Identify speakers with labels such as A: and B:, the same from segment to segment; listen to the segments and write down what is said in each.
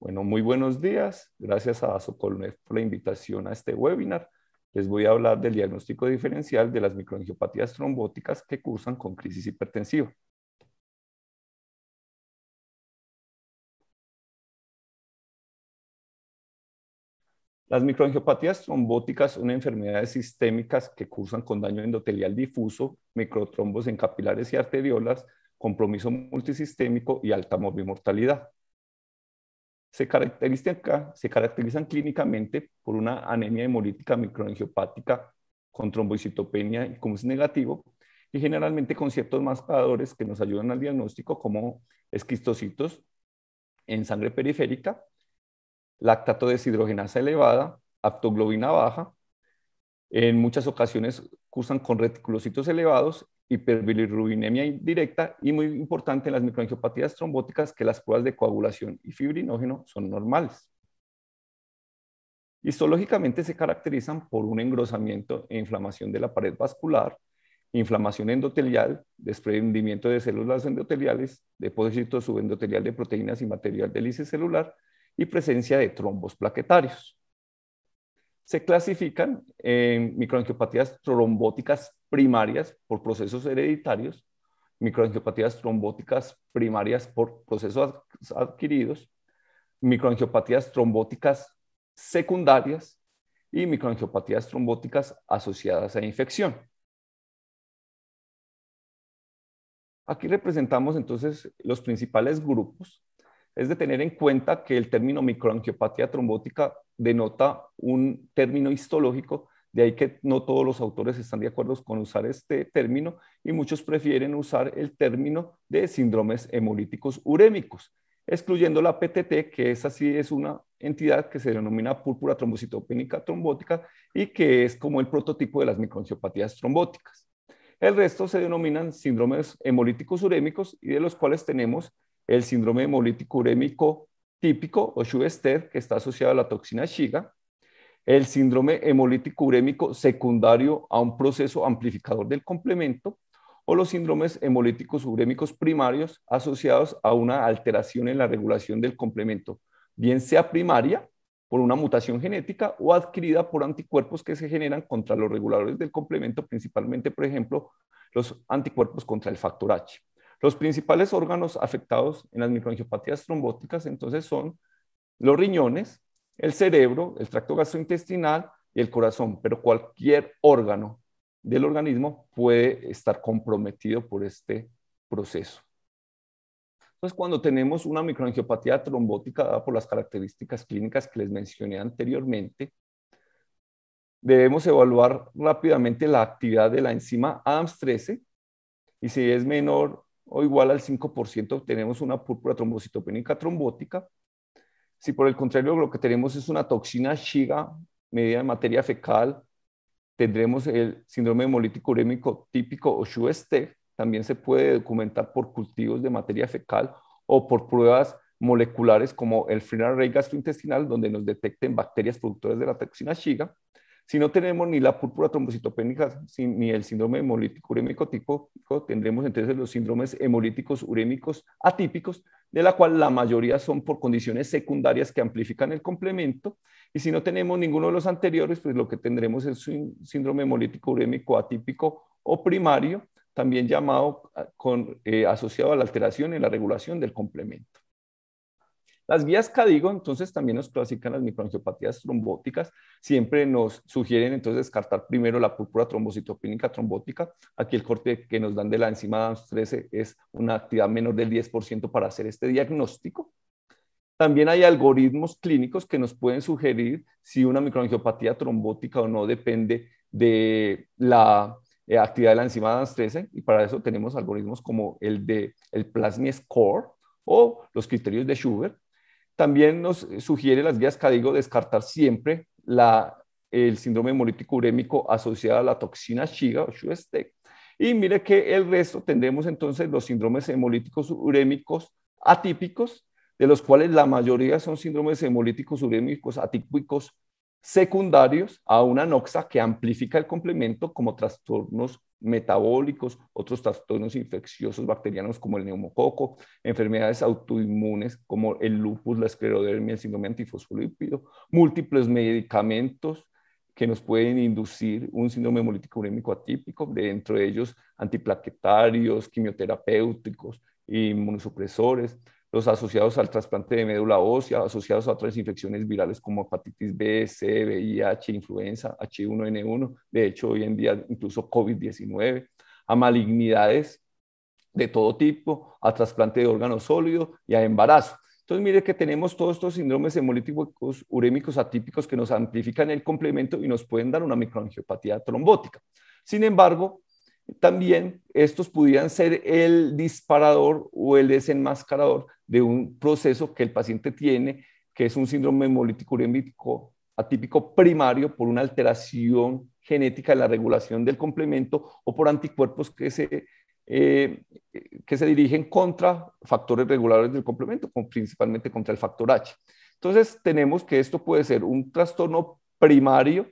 A: Bueno, muy buenos días. Gracias a Socolmed por la invitación a este webinar. Les voy a hablar del diagnóstico diferencial de las microangiopatías trombóticas que cursan con crisis hipertensiva. Las microangiopatías trombóticas son enfermedades sistémicas que cursan con daño endotelial difuso, microtrombos en capilares y arteriolas, compromiso multisistémico y alta morbimortalidad se caracterizan, se caracterizan clínicamente por una anemia hemolítica microangiopática con trombocitopenia y como es negativo, y generalmente con ciertos marcadores que nos ayudan al diagnóstico, como esquistocitos en sangre periférica, lactato deshidrogenasa elevada, aptoglobina baja. En muchas ocasiones cursan con reticulocitos elevados hiperbilirrubinemia indirecta y muy importante en las microangiopatías trombóticas que las pruebas de coagulación y fibrinógeno son normales. Histológicamente se caracterizan por un engrosamiento e inflamación de la pared vascular, inflamación endotelial, desprendimiento de células endoteliales, depósito subendotelial de proteínas y material de lisis celular y presencia de trombos plaquetarios. Se clasifican en microangiopatías trombóticas primarias por procesos hereditarios, microangiopatías trombóticas primarias por procesos adquiridos, microangiopatías trombóticas secundarias y microangiopatías trombóticas asociadas a infección. Aquí representamos entonces los principales grupos. Es de tener en cuenta que el término microangiopatía trombótica denota un término histológico de ahí que no todos los autores están de acuerdo con usar este término y muchos prefieren usar el término de síndromes hemolíticos urémicos, excluyendo la PTT, que esa sí es una entidad que se denomina púrpura trombocitopénica trombótica y que es como el prototipo de las microansiopatías trombóticas. El resto se denominan síndromes hemolíticos urémicos y de los cuales tenemos el síndrome hemolítico urémico típico o Schuester, que está asociado a la toxina Shiga, el síndrome hemolítico urémico secundario a un proceso amplificador del complemento o los síndromes hemolíticos urémicos primarios asociados a una alteración en la regulación del complemento, bien sea primaria por una mutación genética o adquirida por anticuerpos que se generan contra los reguladores del complemento, principalmente, por ejemplo, los anticuerpos contra el factor H. Los principales órganos afectados en las microangiopatías trombóticas entonces son los riñones, el cerebro, el tracto gastrointestinal y el corazón, pero cualquier órgano del organismo puede estar comprometido por este proceso. Entonces, cuando tenemos una microangiopatía trombótica dada por las características clínicas que les mencioné anteriormente, debemos evaluar rápidamente la actividad de la enzima ADAMS-13 y si es menor o igual al 5%, obtenemos una púrpura trombocitopénica trombótica si por el contrario lo que tenemos es una toxina Shiga medida en materia fecal, tendremos el síndrome hemolítico urémico típico o shu también se puede documentar por cultivos de materia fecal o por pruebas moleculares como el frenar rey gastrointestinal, donde nos detecten bacterias productoras de la toxina Shiga. Si no tenemos ni la púrpura trombocitopénica ni el síndrome hemolítico urémico típico, tendremos entonces los síndromes hemolíticos urémicos atípicos, de la cual la mayoría son por condiciones secundarias que amplifican el complemento. Y si no tenemos ninguno de los anteriores, pues lo que tendremos es un síndrome hemolítico urémico atípico o primario, también llamado eh, eh, asociado a la alteración en la regulación del complemento. Las vías Cadigo entonces también nos clasifican las microangiopatías trombóticas, siempre nos sugieren entonces descartar primero la púrpura trombocitopínica trombótica. Aquí el corte que nos dan de la enzima DAMS13 es una actividad menor del 10% para hacer este diagnóstico. También hay algoritmos clínicos que nos pueden sugerir si una microangiopatía trombótica o no depende de la eh, actividad de la enzima DANS13 y para eso tenemos algoritmos como el de el Plasmi Score o los criterios de Schubert también nos sugiere las guías digo descartar siempre la, el síndrome hemolítico urémico asociado a la toxina Shiga o Shustek. Y mire que el resto tendremos entonces los síndromes hemolíticos urémicos atípicos, de los cuales la mayoría son síndromes hemolíticos urémicos atípicos secundarios a una noxa que amplifica el complemento como trastornos metabólicos, otros trastornos infecciosos bacterianos como el neumococo, enfermedades autoinmunes como el lupus, la esclerodermia, el síndrome antifosfolípido, múltiples medicamentos que nos pueden inducir un síndrome hemolítico urémico atípico, dentro de ellos antiplaquetarios, quimioterapéuticos, inmunosupresores, los asociados al trasplante de médula ósea, asociados a otras infecciones virales como hepatitis B, C, VIH, influenza, H1N1, de hecho hoy en día incluso COVID-19, a malignidades de todo tipo, a trasplante de órgano sólido y a embarazo. Entonces, mire que tenemos todos estos síndromes hemolíticos urémicos atípicos que nos amplifican el complemento y nos pueden dar una microangiopatía trombótica. Sin embargo, también estos pudieran ser el disparador o el desenmascarador de un proceso que el paciente tiene, que es un síndrome hemolítico urémico atípico primario por una alteración genética en la regulación del complemento o por anticuerpos que se, eh, que se dirigen contra factores reguladores del complemento, principalmente contra el factor H. Entonces, tenemos que esto puede ser un trastorno primario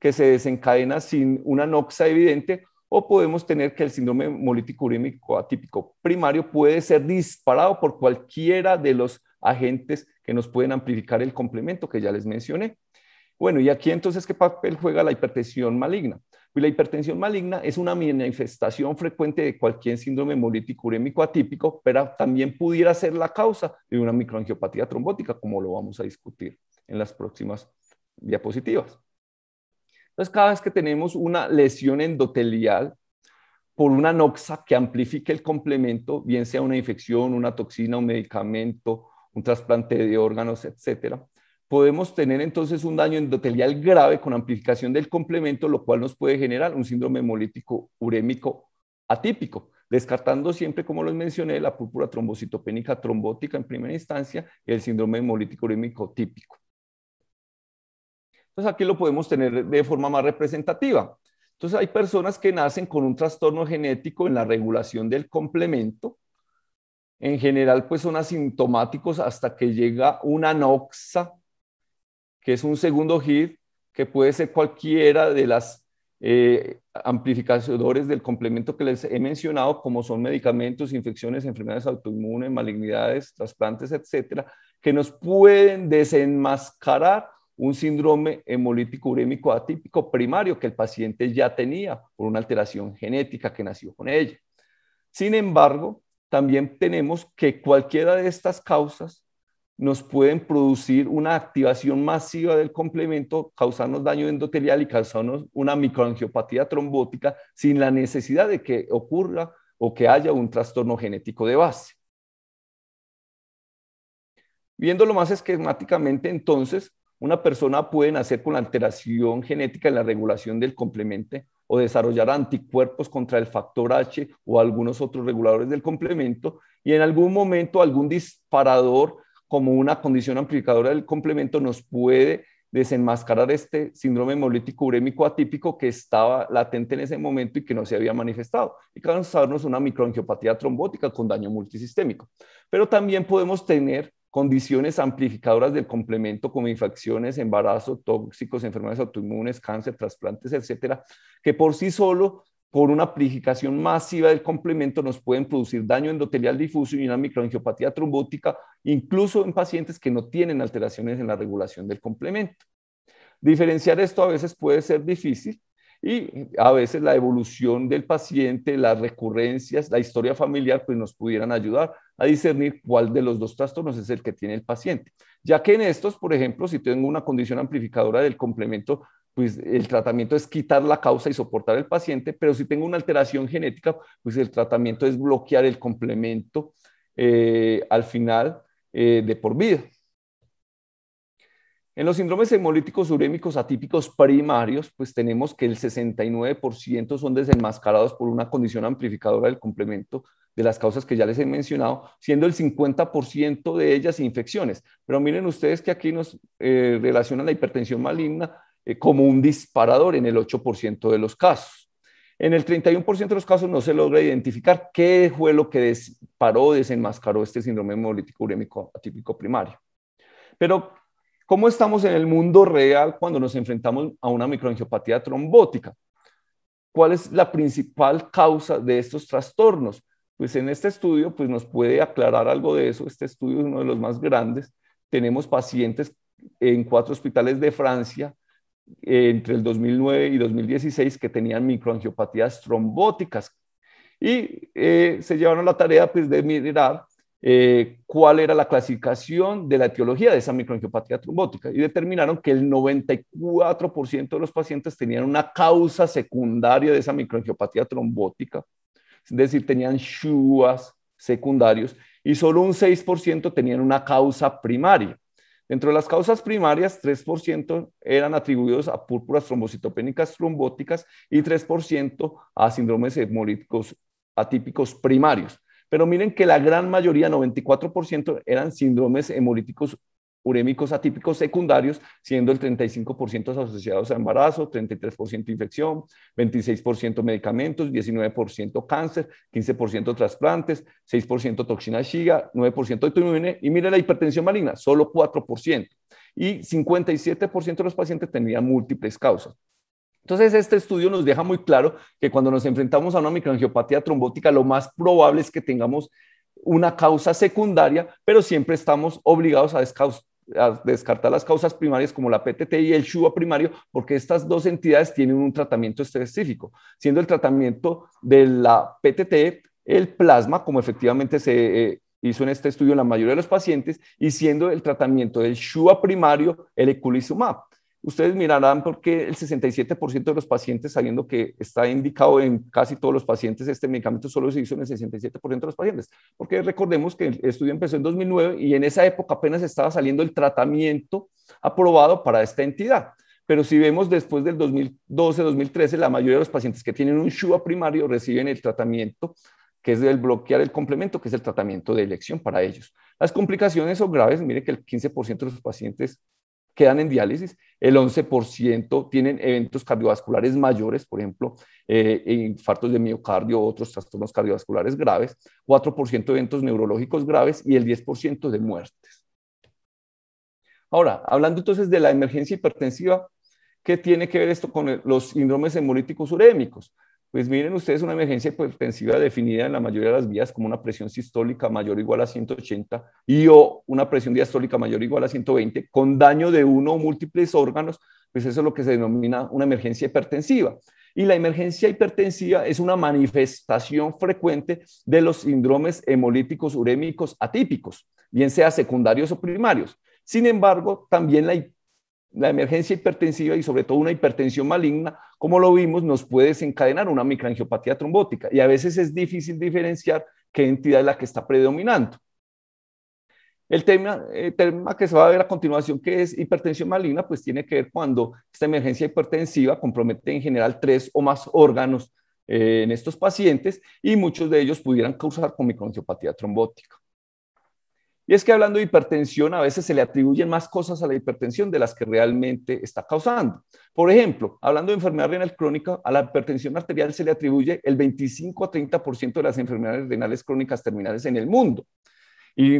A: que se desencadena sin una noxa evidente o podemos tener que el síndrome hemolítico urémico atípico primario puede ser disparado por cualquiera de los agentes que nos pueden amplificar el complemento que ya les mencioné. Bueno, y aquí entonces, ¿qué papel juega la hipertensión maligna? Pues la hipertensión maligna es una manifestación frecuente de cualquier síndrome hemolítico urémico atípico, pero también pudiera ser la causa de una microangiopatía trombótica, como lo vamos a discutir en las próximas diapositivas. Entonces, cada vez que tenemos una lesión endotelial por una noxa que amplifique el complemento, bien sea una infección, una toxina, un medicamento, un trasplante de órganos, etcétera, podemos tener entonces un daño endotelial grave con amplificación del complemento, lo cual nos puede generar un síndrome hemolítico urémico atípico, descartando siempre, como les mencioné, la púrpura trombocitopénica trombótica en primera instancia y el síndrome hemolítico urémico típico. Pues aquí lo podemos tener de forma más representativa. Entonces hay personas que nacen con un trastorno genético en la regulación del complemento. En general, pues son asintomáticos hasta que llega una noxa, que es un segundo hit, que puede ser cualquiera de las eh, amplificadores del complemento que les he mencionado, como son medicamentos, infecciones, enfermedades autoinmunes, malignidades, trasplantes, etcétera, que nos pueden desenmascarar un síndrome hemolítico urémico atípico primario que el paciente ya tenía por una alteración genética que nació con ella. Sin embargo, también tenemos que cualquiera de estas causas nos pueden producir una activación masiva del complemento, causarnos daño endotelial y causarnos una microangiopatía trombótica sin la necesidad de que ocurra o que haya un trastorno genético de base. Viéndolo más esquemáticamente, entonces, una persona puede nacer con la alteración genética en la regulación del complemento o desarrollar anticuerpos contra el factor H o algunos otros reguladores del complemento y en algún momento algún disparador como una condición amplificadora del complemento nos puede desenmascarar este síndrome hemolítico urémico atípico que estaba latente en ese momento y que no se había manifestado y causarnos una microangiopatía trombótica con daño multisistémico. Pero también podemos tener condiciones amplificadoras del complemento como infecciones, embarazo, tóxicos, enfermedades autoinmunes, cáncer, trasplantes, etcétera, que por sí solo, por una amplificación masiva del complemento, nos pueden producir daño endotelial difuso y una microangiopatía trombótica, incluso en pacientes que no tienen alteraciones en la regulación del complemento. Diferenciar esto a veces puede ser difícil, y a veces la evolución del paciente, las recurrencias, la historia familiar, pues nos pudieran ayudar, a discernir cuál de los dos trastornos es el que tiene el paciente. Ya que en estos, por ejemplo, si tengo una condición amplificadora del complemento, pues el tratamiento es quitar la causa y soportar al paciente, pero si tengo una alteración genética, pues el tratamiento es bloquear el complemento eh, al final eh, de por vida. En los síndromes hemolíticos urémicos atípicos primarios, pues tenemos que el 69% son desenmascarados por una condición amplificadora del complemento de las causas que ya les he mencionado, siendo el 50% de ellas infecciones. Pero miren ustedes que aquí nos eh, relacionan la hipertensión maligna eh, como un disparador en el 8% de los casos. En el 31% de los casos no se logra identificar qué fue lo que disparó, desenmascaró este síndrome hemolítico urémico atípico primario. Pero, ¿cómo estamos en el mundo real cuando nos enfrentamos a una microangiopatía trombótica? ¿Cuál es la principal causa de estos trastornos? Pues en este estudio pues nos puede aclarar algo de eso. Este estudio es uno de los más grandes. Tenemos pacientes en cuatro hospitales de Francia entre el 2009 y 2016 que tenían microangiopatías trombóticas y eh, se llevaron la tarea pues, de mirar eh, cuál era la clasificación de la etiología de esa microangiopatía trombótica y determinaron que el 94% de los pacientes tenían una causa secundaria de esa microangiopatía trombótica es decir, tenían SHUAS secundarios y solo un 6% tenían una causa primaria. Dentro de las causas primarias, 3% eran atribuidos a púrpuras trombocitopénicas trombóticas y 3% a síndromes hemolíticos atípicos primarios. Pero miren que la gran mayoría, 94%, eran síndromes hemolíticos urémicos atípicos secundarios, siendo el 35% asociados a embarazo, 33% infección, 26% medicamentos, 19% cáncer, 15% trasplantes, 6% toxina shiga, 9% autoinmune y mire la hipertensión marina, solo 4%. Y 57% de los pacientes tenían múltiples causas. Entonces, este estudio nos deja muy claro que cuando nos enfrentamos a una microangiopatía trombótica, lo más probable es que tengamos una causa secundaria, pero siempre estamos obligados a descartar las causas primarias como la PTT y el SHUA primario, porque estas dos entidades tienen un tratamiento específico, siendo el tratamiento de la PTT el plasma, como efectivamente se eh, hizo en este estudio en la mayoría de los pacientes, y siendo el tratamiento del SHUA primario el eculizumab. Ustedes mirarán por qué el 67% de los pacientes, sabiendo que está indicado en casi todos los pacientes, este medicamento solo se hizo en el 67% de los pacientes. Porque recordemos que el estudio empezó en 2009 y en esa época apenas estaba saliendo el tratamiento aprobado para esta entidad. Pero si vemos después del 2012-2013, la mayoría de los pacientes que tienen un SHUA primario reciben el tratamiento que es el bloquear el complemento, que es el tratamiento de elección para ellos. Las complicaciones son graves, mire que el 15% de los pacientes quedan en diálisis, el 11% tienen eventos cardiovasculares mayores, por ejemplo, eh, infartos de miocardio, u otros trastornos cardiovasculares graves, 4% eventos neurológicos graves y el 10% de muertes. Ahora, hablando entonces de la emergencia hipertensiva, ¿qué tiene que ver esto con los síndromes hemolíticos urémicos? Pues miren ustedes una emergencia hipertensiva definida en la mayoría de las vías como una presión sistólica mayor o igual a 180 y o una presión diastólica mayor o igual a 120 con daño de uno o múltiples órganos, pues eso es lo que se denomina una emergencia hipertensiva. Y la emergencia hipertensiva es una manifestación frecuente de los síndromes hemolíticos urémicos atípicos, bien sea secundarios o primarios. Sin embargo, también la la emergencia hipertensiva y sobre todo una hipertensión maligna, como lo vimos, nos puede desencadenar una microangiopatía trombótica y a veces es difícil diferenciar qué entidad es la que está predominando. El tema, tema que se va a ver a continuación, que es hipertensión maligna, pues tiene que ver cuando esta emergencia hipertensiva compromete en general tres o más órganos eh, en estos pacientes y muchos de ellos pudieran causar con microangiopatía trombótica. Y es que hablando de hipertensión, a veces se le atribuyen más cosas a la hipertensión de las que realmente está causando. Por ejemplo, hablando de enfermedad renal crónica, a la hipertensión arterial se le atribuye el 25 a 30% de las enfermedades renales crónicas terminales en el mundo. Y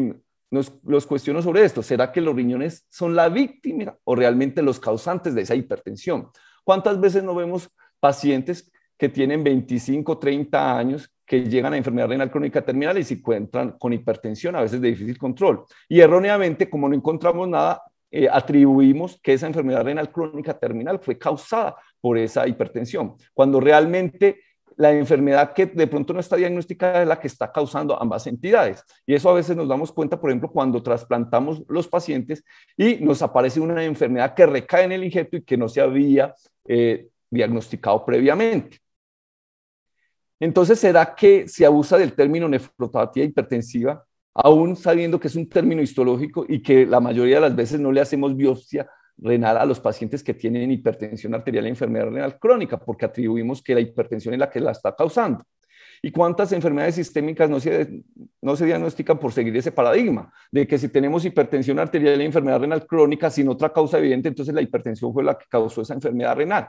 A: nos, los cuestiono sobre esto. ¿Será que los riñones son la víctima o realmente los causantes de esa hipertensión? ¿Cuántas veces no vemos pacientes que tienen 25, 30 años que llegan a enfermedad renal crónica terminal y se encuentran con hipertensión, a veces de difícil control. Y erróneamente, como no encontramos nada, eh, atribuimos que esa enfermedad renal crónica terminal fue causada por esa hipertensión, cuando realmente la enfermedad que de pronto no está diagnosticada es la que está causando ambas entidades. Y eso a veces nos damos cuenta, por ejemplo, cuando trasplantamos los pacientes y nos aparece una enfermedad que recae en el injeto y que no se había eh, diagnosticado previamente. Entonces, ¿será que se abusa del término nefropatía hipertensiva, aún sabiendo que es un término histológico y que la mayoría de las veces no le hacemos biopsia renal a los pacientes que tienen hipertensión arterial y e enfermedad renal crónica, porque atribuimos que la hipertensión es la que la está causando? ¿Y cuántas enfermedades sistémicas no se, diagnostican por seguir ese paradigma? De que si tenemos hipertensión arterial y e enfermedad renal crónica sin otra causa evidente, entonces la hipertensión fue la que causó esa enfermedad renal.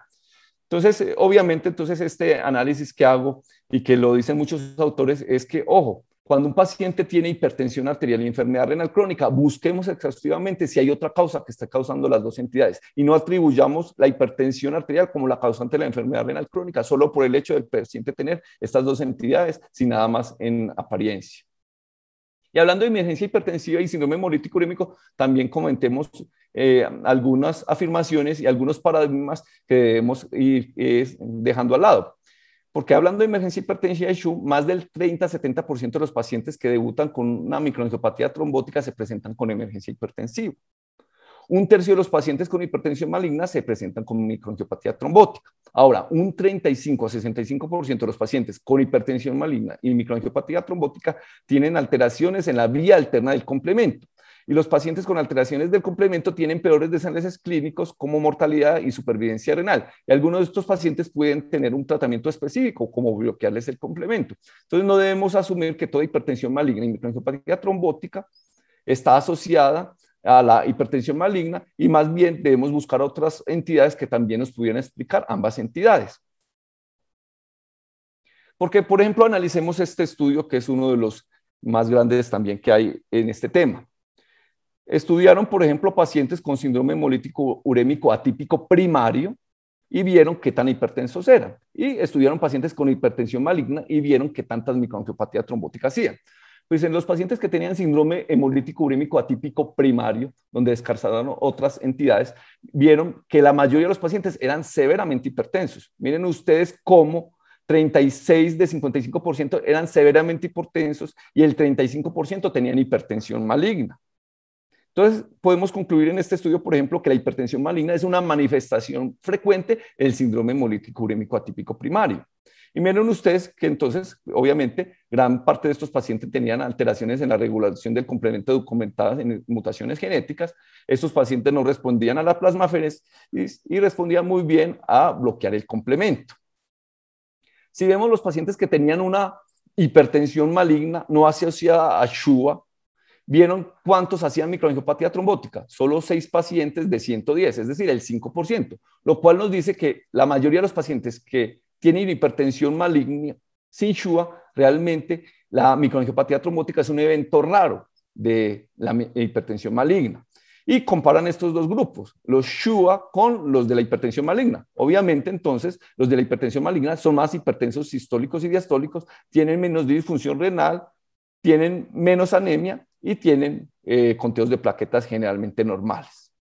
A: Entonces, eh, obviamente, entonces este análisis que hago y que lo dicen muchos autores es que, ojo, cuando un paciente tiene hipertensión arterial y enfermedad renal crónica, busquemos exhaustivamente si hay otra causa que está causando las dos entidades y no atribuyamos la hipertensión arterial como la causante de la enfermedad renal crónica solo por el hecho del paciente tener estas dos entidades sin nada más en apariencia. Y hablando de emergencia hipertensiva y síndrome hemorítico urémico, también comentemos eh, algunas afirmaciones y algunos paradigmas que debemos ir eh, dejando al lado. Porque hablando de emergencia hipertensiva más del 30-70% de los pacientes que debutan con una microangiopatía trombótica se presentan con emergencia hipertensiva. Un tercio de los pacientes con hipertensión maligna se presentan con microangiopatía trombótica. Ahora, un 35 a 65% de los pacientes con hipertensión maligna y microangiopatía trombótica tienen alteraciones en la vía alterna del complemento y los pacientes con alteraciones del complemento tienen peores desenlaces clínicos como mortalidad y supervivencia renal. Y algunos de estos pacientes pueden tener un tratamiento específico, como bloquearles el complemento. Entonces, no debemos asumir que toda hipertensión maligna y microangiopatía trombótica está asociada a la hipertensión maligna y más bien debemos buscar otras entidades que también nos pudieran explicar ambas entidades. Porque, por ejemplo, analicemos este estudio que es uno de los más grandes también que hay en este tema. Estudiaron, por ejemplo, pacientes con síndrome hemolítico urémico atípico primario y vieron qué tan hipertensos eran. Y estudiaron pacientes con hipertensión maligna y vieron qué tantas microangiopatía trombótica hacían. Pues en los pacientes que tenían síndrome hemolítico urémico atípico primario, donde descartaron otras entidades, vieron que la mayoría de los pacientes eran severamente hipertensos. Miren ustedes cómo 36 de 55% eran severamente hipertensos y el 35% tenían hipertensión maligna. Entonces, podemos concluir en este estudio, por ejemplo, que la hipertensión maligna es una manifestación frecuente del síndrome hemolítico urémico atípico primario. Y miren ustedes que entonces, obviamente, gran parte de estos pacientes tenían alteraciones en la regulación del complemento documentadas en mutaciones genéticas. Estos pacientes no respondían a la plasmaferes y respondían muy bien a bloquear el complemento. Si vemos los pacientes que tenían una hipertensión maligna no asociada a SHUA, vieron cuántos hacían microangiopatía trombótica, solo seis pacientes de 110, es decir, el 5%, lo cual nos dice que la mayoría de los pacientes que tiene hipertensión maligna sin Shua, realmente la microangiopatía trombótica es un evento raro de la hipertensión maligna. Y comparan estos dos grupos, los Shua con los de la hipertensión maligna. Obviamente, entonces, los de la hipertensión maligna son más hipertensos sistólicos y diastólicos, tienen menos disfunción renal, tienen menos anemia y tienen eh, conteos de plaquetas generalmente normales.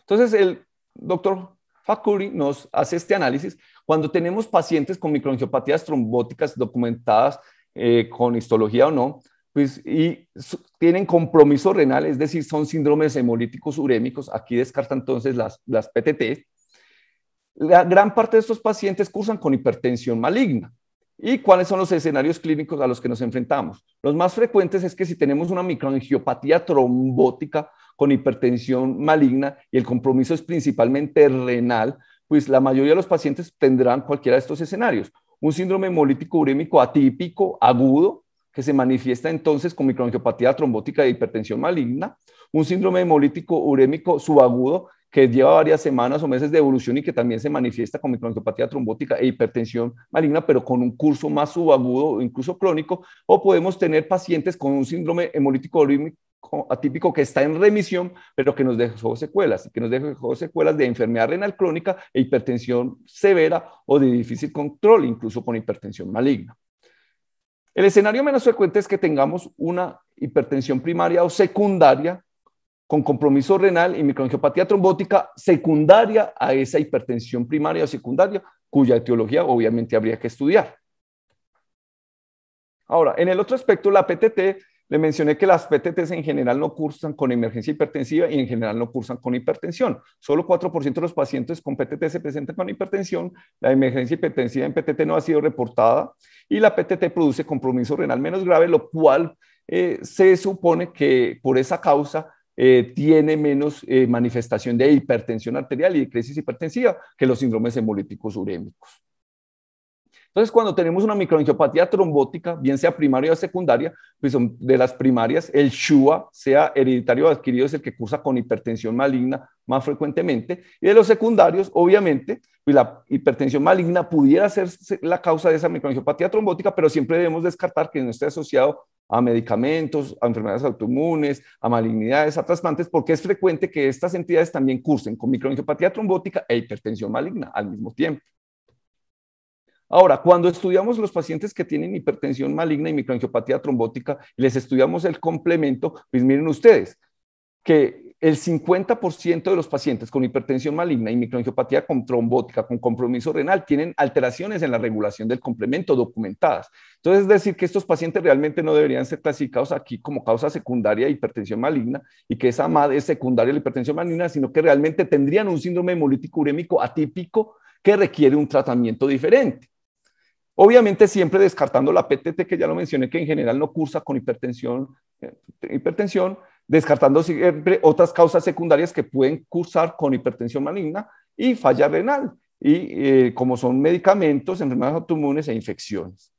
A: Entonces, el doctor Fakuri nos hace este análisis cuando tenemos pacientes con microangiopatías trombóticas documentadas eh, con histología o no, pues, y tienen compromiso renal, es decir, son síndromes hemolíticos urémicos, aquí descarta entonces las, las PTT, la gran parte de estos pacientes cursan con hipertensión maligna. ¿Y cuáles son los escenarios clínicos a los que nos enfrentamos? Los más frecuentes es que si tenemos una microangiopatía trombótica, con hipertensión maligna y el compromiso es principalmente renal, pues la mayoría de los pacientes tendrán cualquiera de estos escenarios. Un síndrome hemolítico urémico atípico, agudo, que se manifiesta entonces con microangiopatía trombótica e hipertensión maligna. Un síndrome hemolítico urémico subagudo, que lleva varias semanas o meses de evolución y que también se manifiesta con microangiopatía trombótica e hipertensión maligna, pero con un curso más subagudo o incluso crónico, o podemos tener pacientes con un síndrome hemolítico urémico atípico que está en remisión, pero que nos dejó secuelas, que nos dejó secuelas de enfermedad renal crónica e hipertensión severa o de difícil control, incluso con hipertensión maligna. El escenario menos frecuente es que tengamos una hipertensión primaria o secundaria con compromiso renal y microangiopatía trombótica secundaria a esa hipertensión primaria o secundaria, cuya etiología obviamente habría que estudiar. Ahora, en el otro aspecto, la PTT le mencioné que las PTTs en general no cursan con emergencia hipertensiva y en general no cursan con hipertensión. Solo 4% de los pacientes con PTT se presentan con hipertensión. La emergencia hipertensiva en PTT no ha sido reportada y la PTT produce compromiso renal menos grave, lo cual eh, se supone que por esa causa eh, tiene menos eh, manifestación de hipertensión arterial y de crisis hipertensiva que los síndromes hemolíticos urémicos. Entonces, cuando tenemos una microangiopatía trombótica, bien sea primaria o secundaria, pues de las primarias, el SHUA, sea hereditario o adquirido, es el que cursa con hipertensión maligna más frecuentemente. Y de los secundarios, obviamente, pues la hipertensión maligna pudiera ser la causa de esa microangiopatía trombótica, pero siempre debemos descartar que no esté asociado a medicamentos, a enfermedades autoinmunes, a malignidades, a trasplantes, porque es frecuente que estas entidades también cursen con microangiopatía trombótica e hipertensión maligna al mismo tiempo. Ahora, cuando estudiamos los pacientes que tienen hipertensión maligna y microangiopatía trombótica, les estudiamos el complemento, pues miren ustedes, que el 50% de los pacientes con hipertensión maligna y microangiopatía con trombótica con compromiso renal tienen alteraciones en la regulación del complemento documentadas. Entonces, es decir, que estos pacientes realmente no deberían ser clasificados aquí como causa secundaria de hipertensión maligna y que esa madre es secundaria de hipertensión maligna, sino que realmente tendrían un síndrome hemolítico urémico atípico que requiere un tratamiento diferente. Obviamente siempre descartando la PTT, que ya lo mencioné, que en general no cursa con eh, hipertensión, descartando siempre otras causas secundarias que pueden cursar con hipertensión maligna y falla renal, y eh, como son medicamentos, enfermedades autoinmunes e infecciones.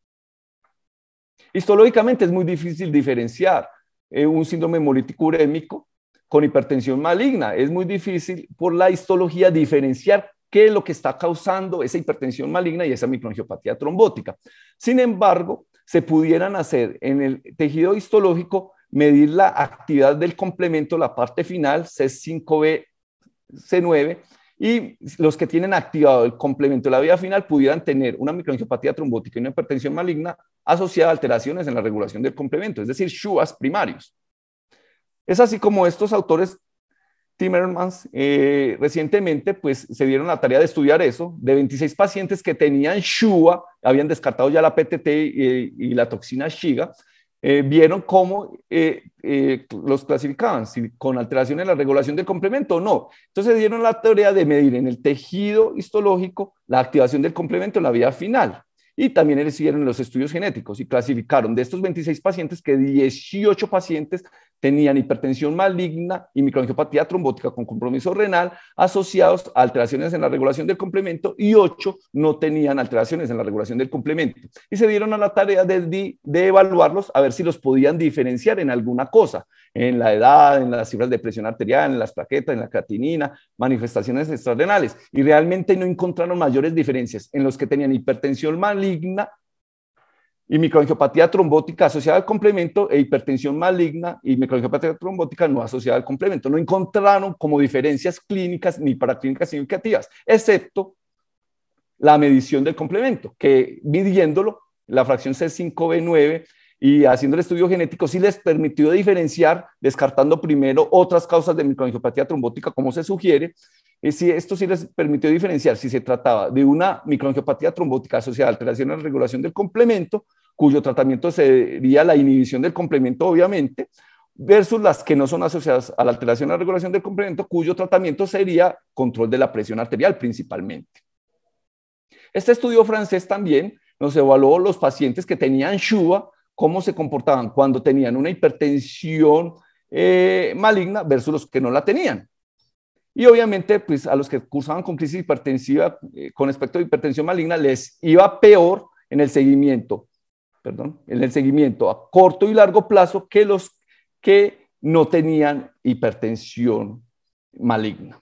A: Histológicamente es muy difícil diferenciar eh, un síndrome hemolítico urémico con hipertensión maligna. Es muy difícil por la histología diferenciar qué es lo que está causando esa hipertensión maligna y esa microangiopatía trombótica. Sin embargo, se pudieran hacer en el tejido histológico medir la actividad del complemento, la parte final, C5B, C9, y los que tienen activado el complemento de la vía final pudieran tener una microangiopatía trombótica y una hipertensión maligna asociada a alteraciones en la regulación del complemento, es decir, SHUAS primarios. Es así como estos autores Timmermans, eh, recientemente pues se dieron la tarea de estudiar eso, de 26 pacientes que tenían SHUA, habían descartado ya la PTT eh, y, la toxina SHIGA, eh, vieron cómo los clasificaban, si con alteración en la regulación del complemento o no. Entonces dieron la tarea de medir en el tejido histológico la activación del complemento en la vía final. Y también siguieron los estudios genéticos y clasificaron de estos 26 pacientes que 18 pacientes tenían hipertensión maligna y microangiopatía trombótica con compromiso renal asociados a alteraciones en la regulación del complemento y 8 no tenían alteraciones en la regulación del complemento. Y se dieron a la tarea de, evaluarlos a ver si los podían diferenciar en alguna cosa, en la edad, en las cifras de presión arterial, en las plaquetas, en la catinina, manifestaciones extrarenales. Y realmente no encontraron mayores diferencias en los que tenían hipertensión maligna y microangiopatía trombótica asociada al complemento e hipertensión maligna y microangiopatía trombótica no asociada al complemento. No encontraron como diferencias clínicas ni paraclínicas significativas, excepto la medición del complemento, que midiéndolo, la fracción C5B9 y haciendo el estudio genético sí les permitió diferenciar, descartando primero otras causas de microangiopatía trombótica, como se sugiere, esto sí les permitió diferenciar si se trataba de una microangiopatía trombótica asociada a alteración en la regulación del complemento, cuyo tratamiento sería la inhibición del complemento, obviamente, versus las que no son asociadas a la alteración en la regulación del complemento, cuyo tratamiento sería control de la presión arterial principalmente. Este estudio francés también nos evaluó los pacientes que tenían Shuba, cómo se comportaban cuando tenían una hipertensión eh, maligna versus los que no la tenían. Y obviamente, pues a los que cursaban con crisis hipertensiva, eh, con respecto a hipertensión maligna, les iba peor en el seguimiento, perdón, en el seguimiento a corto y largo plazo que los que no tenían hipertensión maligna.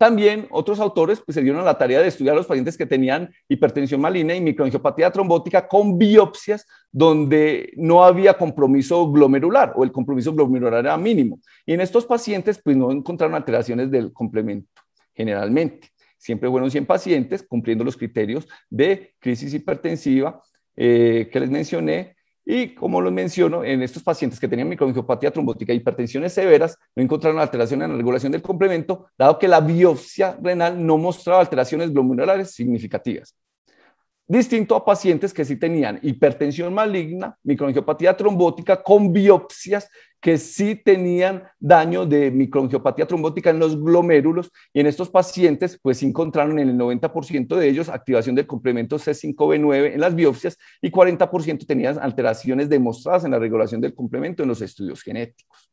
A: También otros autores pues, se dieron a la tarea de estudiar a los pacientes que tenían hipertensión maligna y microangiopatía trombótica con biopsias donde no había compromiso glomerular o el compromiso glomerular era mínimo. Y en estos pacientes pues, no encontraron alteraciones del complemento generalmente. Siempre fueron 100 pacientes cumpliendo los criterios de crisis hipertensiva eh, que les mencioné, y como lo menciono, en estos pacientes que tenían microangiopatía trombótica y hipertensiones severas, no encontraron alteración en la regulación del complemento, dado que la biopsia renal no mostraba alteraciones glomerulares significativas distinto a pacientes que sí tenían hipertensión maligna, microangiopatía trombótica, con biopsias que sí tenían daño de microangiopatía trombótica en los glomérulos y en estos pacientes pues encontraron en el 90% de ellos activación del complemento C5B9 en las biopsias y 40% tenían alteraciones demostradas en la regulación del complemento en los estudios genéticos.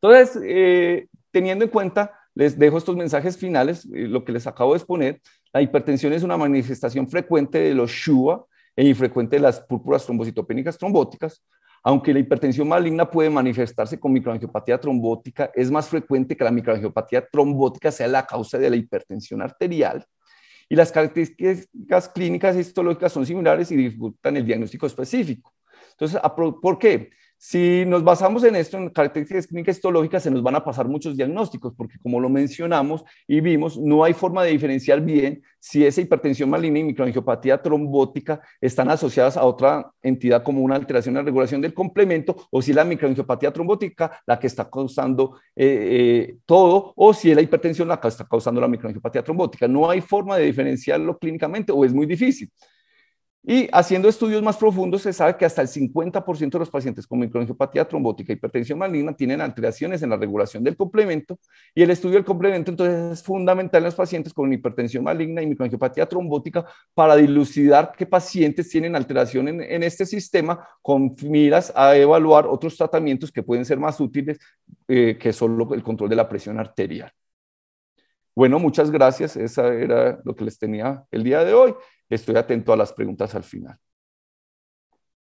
A: Entonces, eh, teniendo en cuenta, les dejo estos mensajes finales, eh, lo que les acabo de exponer, la hipertensión es una manifestación frecuente de los SHUA e infrecuente de las púrpuras trombocitopénicas trombóticas. Aunque la hipertensión maligna puede manifestarse con microangiopatía trombótica, es más frecuente que la microangiopatía trombótica sea la causa de la hipertensión arterial. Y las características clínicas y histológicas son similares y dificultan el diagnóstico específico. Entonces, ¿por qué? Si nos basamos en esto, en características clínicas histológicas, se nos van a pasar muchos diagnósticos, porque como lo mencionamos y vimos, no hay forma de diferenciar bien si esa hipertensión maligna y microangiopatía trombótica están asociadas a otra entidad como una alteración en la regulación del complemento, o si la microangiopatía trombótica la que está causando eh, eh, todo, o si es la hipertensión la que está causando la microangiopatía trombótica. No hay forma de diferenciarlo clínicamente, o es muy difícil. Y haciendo estudios más profundos se sabe que hasta el 50% de los pacientes con microangiopatía trombótica y hipertensión maligna tienen alteraciones en la regulación del complemento y el estudio del complemento entonces es fundamental en los pacientes con hipertensión maligna y microangiopatía trombótica para dilucidar qué pacientes tienen alteración en, este sistema con miras a evaluar otros tratamientos que pueden ser más útiles eh, que solo el control de la presión arterial. Bueno, muchas gracias. Esa era lo que les tenía el día de hoy. Estoy atento a las preguntas al final.